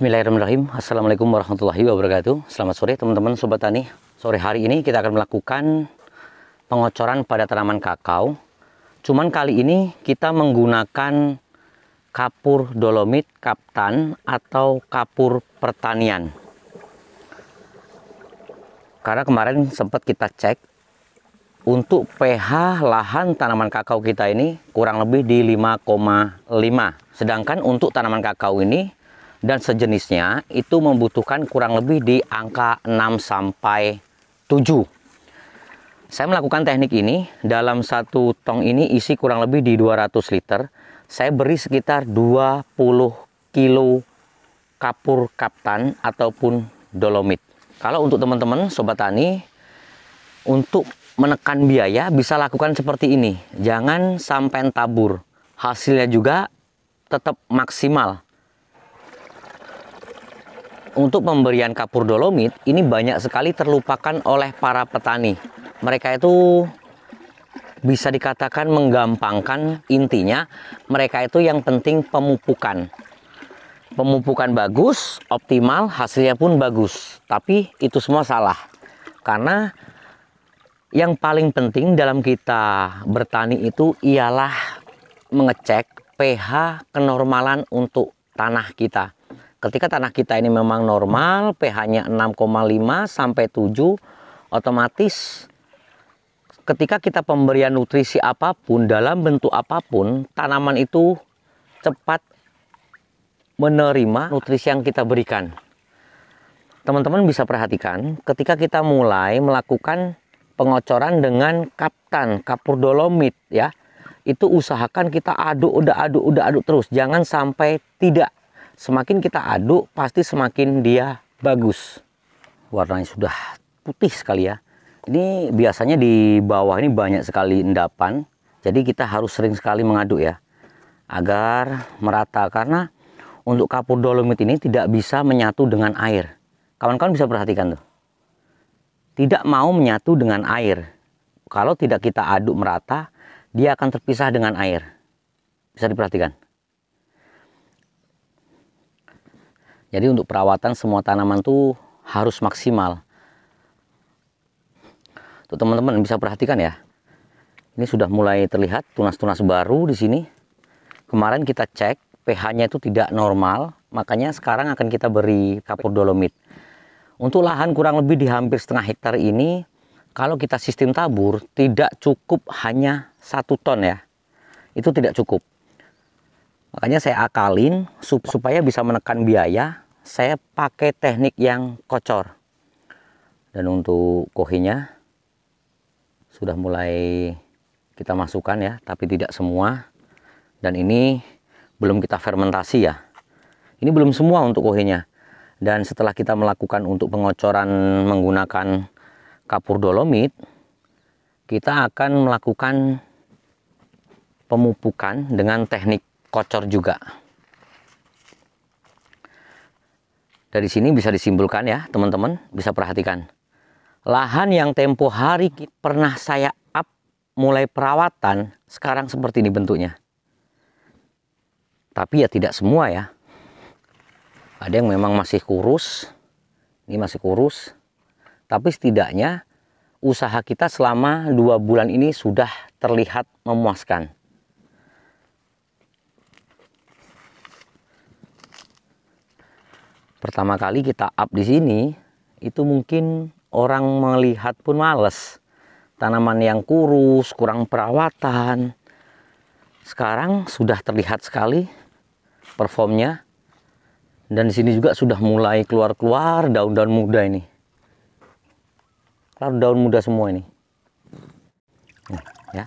Bismillahirrahmanirrahim. Assalamualaikum warahmatullahi wabarakatuh. Selamat sore teman-teman Sobat Tani. Sore hari ini kita akan melakukan pengocoran pada tanaman kakao. Cuman kali ini kita menggunakan kapur dolomit kaptan atau kapur pertanian. Karena kemarin sempat kita cek untuk pH lahan tanaman kakao kita ini kurang lebih di 5,5. Sedangkan untuk tanaman kakao ini dan sejenisnya itu membutuhkan kurang lebih di angka 6 sampai 7. Saya melakukan teknik ini dalam satu tong ini isi kurang lebih di 200 liter. Saya beri sekitar 20 kilo kapur kaptan ataupun dolomit. Kalau untuk teman-teman sobat tani untuk menekan biaya bisa lakukan seperti ini. Jangan sampai tabur. Hasilnya juga tetap maksimal untuk pemberian kapur dolomit ini banyak sekali terlupakan oleh para petani. Mereka itu bisa dikatakan menggampangkan intinya mereka itu yang penting pemupukan. Pemupukan bagus, optimal, hasilnya pun bagus. Tapi itu semua salah. Karena yang paling penting dalam kita bertani itu ialah mengecek pH kenormalan untuk tanah kita Ketika tanah kita ini memang normal, pH-nya 6,5 sampai 7, otomatis ketika kita pemberian nutrisi apapun dalam bentuk apapun, tanaman itu cepat menerima nutrisi yang kita berikan. Teman-teman bisa perhatikan ketika kita mulai melakukan pengocoran dengan kaptan, kapur dolomit ya. Itu usahakan kita aduk, udah aduk, udah aduk terus. Jangan sampai tidak semakin kita aduk pasti semakin dia bagus warnanya sudah putih sekali ya ini biasanya di bawah ini banyak sekali endapan jadi kita harus sering sekali mengaduk ya agar merata karena untuk kapur dolomit ini tidak bisa menyatu dengan air kawan-kawan bisa perhatikan tuh tidak mau menyatu dengan air kalau tidak kita aduk merata dia akan terpisah dengan air bisa diperhatikan Jadi untuk perawatan semua tanaman tuh harus maksimal. Tuh teman-teman bisa perhatikan ya. Ini sudah mulai terlihat tunas-tunas baru di sini. Kemarin kita cek pH-nya itu tidak normal, makanya sekarang akan kita beri kapur dolomit. Untuk lahan kurang lebih di hampir setengah hektar ini, kalau kita sistem tabur tidak cukup hanya satu ton ya, itu tidak cukup. Makanya saya akalin sup supaya bisa menekan biaya, saya pakai teknik yang kocor. Dan untuk kohinya sudah mulai kita masukkan ya, tapi tidak semua. Dan ini belum kita fermentasi ya. Ini belum semua untuk kohinya. Dan setelah kita melakukan untuk pengocoran menggunakan kapur dolomit, kita akan melakukan pemupukan dengan teknik kocor juga. Dari sini bisa disimpulkan ya teman-teman, bisa perhatikan. Lahan yang tempo hari pernah saya up mulai perawatan, sekarang seperti ini bentuknya. Tapi ya tidak semua ya. Ada yang memang masih kurus, ini masih kurus. Tapi setidaknya usaha kita selama dua bulan ini sudah terlihat memuaskan. pertama kali kita up di sini itu mungkin orang melihat pun males tanaman yang kurus kurang perawatan sekarang sudah terlihat sekali performnya dan di sini juga sudah mulai keluar-keluar daun-daun muda ini keluar daun muda semua ini nah, ya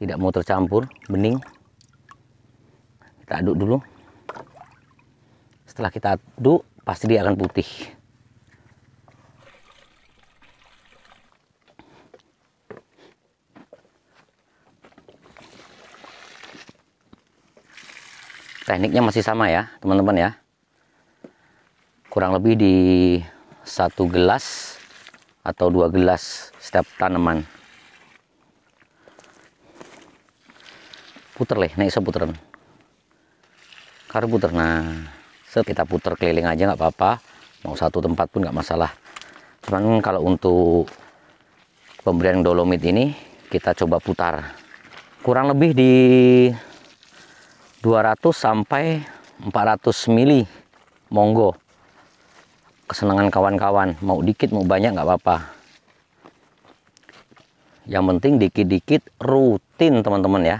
tidak mau tercampur bening kita aduk dulu setelah kita aduk pasti dia akan putih tekniknya masih sama ya teman-teman ya kurang lebih di satu gelas atau dua gelas setiap tanaman puter leh naik seputer karena puter nah set kita putar keliling aja nggak apa-apa mau satu tempat pun nggak masalah cuman kalau untuk pemberian dolomit ini kita coba putar kurang lebih di 200 sampai 400 mili monggo kesenangan kawan-kawan mau dikit mau banyak nggak apa-apa yang penting dikit-dikit rutin teman-teman ya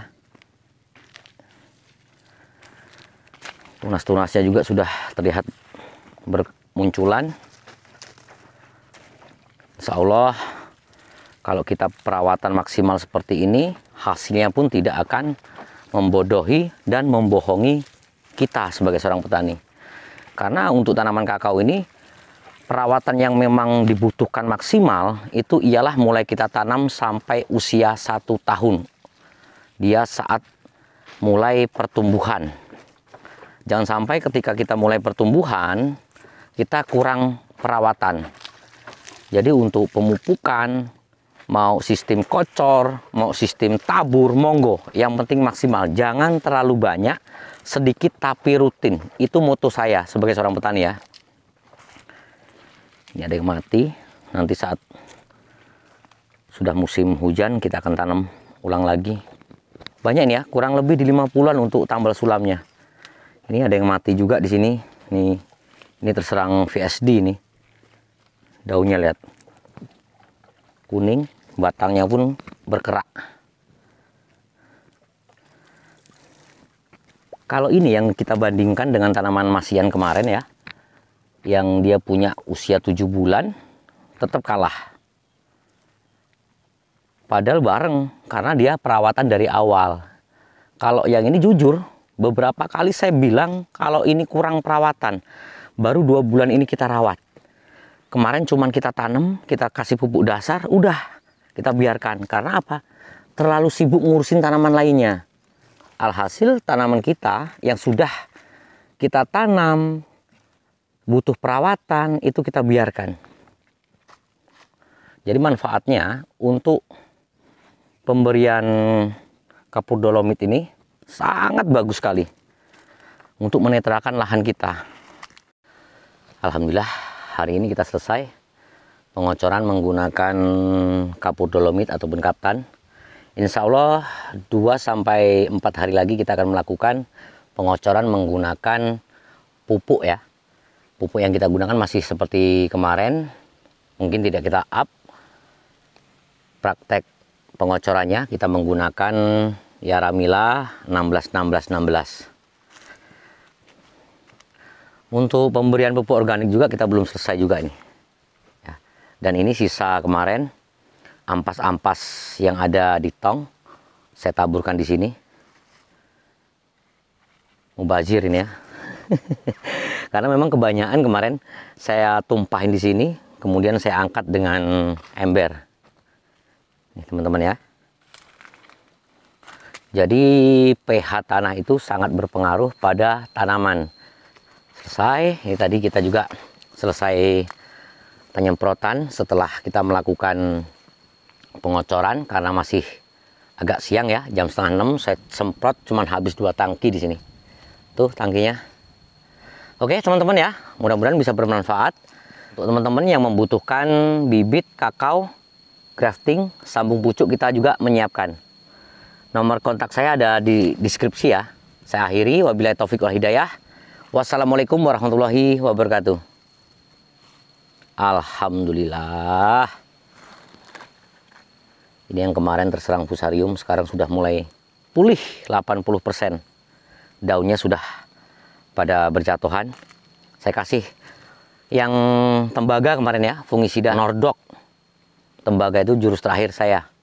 tunas-tunasnya juga sudah terlihat bermunculan Insya Allah kalau kita perawatan maksimal seperti ini hasilnya pun tidak akan membodohi dan membohongi kita sebagai seorang petani karena untuk tanaman kakao ini perawatan yang memang dibutuhkan maksimal itu ialah mulai kita tanam sampai usia satu tahun dia saat mulai pertumbuhan Jangan sampai ketika kita mulai pertumbuhan, kita kurang perawatan. Jadi untuk pemupukan, mau sistem kocor, mau sistem tabur, monggo. Yang penting maksimal, jangan terlalu banyak, sedikit tapi rutin. Itu moto saya sebagai seorang petani ya. Ini ada yang mati, nanti saat sudah musim hujan kita akan tanam ulang lagi. Banyak ini ya, kurang lebih di 50-an untuk tambal sulamnya ini ada yang mati juga di sini nih ini terserang VSD ini. daunnya lihat kuning batangnya pun berkerak kalau ini yang kita bandingkan dengan tanaman masian kemarin ya yang dia punya usia 7 bulan tetap kalah padahal bareng karena dia perawatan dari awal kalau yang ini jujur Beberapa kali saya bilang kalau ini kurang perawatan. Baru dua bulan ini kita rawat. Kemarin cuman kita tanam, kita kasih pupuk dasar, udah kita biarkan. Karena apa? Terlalu sibuk ngurusin tanaman lainnya. Alhasil tanaman kita yang sudah kita tanam, butuh perawatan, itu kita biarkan. Jadi manfaatnya untuk pemberian kapur dolomit ini sangat bagus sekali untuk menetralkan lahan kita. Alhamdulillah hari ini kita selesai pengocoran menggunakan kapur dolomit ataupun kaptan. Insya Allah 2 sampai 4 hari lagi kita akan melakukan pengocoran menggunakan pupuk ya. Pupuk yang kita gunakan masih seperti kemarin, mungkin tidak kita up praktek pengocorannya kita menggunakan Yaramila 16 16 16. Untuk pemberian pupuk organik juga kita belum selesai juga ini. Ya. Dan ini sisa kemarin ampas-ampas yang ada di tong saya taburkan di sini. Mubazir ini ya. Karena memang kebanyakan kemarin saya tumpahin di sini, kemudian saya angkat dengan ember. Nih teman-teman ya. Jadi pH tanah itu sangat berpengaruh pada tanaman. Selesai, ini tadi kita juga selesai penyemprotan setelah kita melakukan pengocoran karena masih agak siang ya, jam setengah enam saya semprot cuman habis dua tangki di sini. Tuh tangkinya. Oke teman-teman ya, mudah-mudahan bisa bermanfaat. Untuk teman-teman yang membutuhkan bibit kakao grafting sambung pucuk kita juga menyiapkan. Nomor kontak saya ada di deskripsi ya. Saya akhiri, wabillahi taufiq wal hidayah. Wassalamualaikum warahmatullahi wabarakatuh. Alhamdulillah. Ini yang kemarin terserang fusarium, sekarang sudah mulai pulih 80%. Daunnya sudah pada berjatuhan. Saya kasih yang tembaga kemarin ya, fungisida Nordok. Tembaga itu jurus terakhir saya.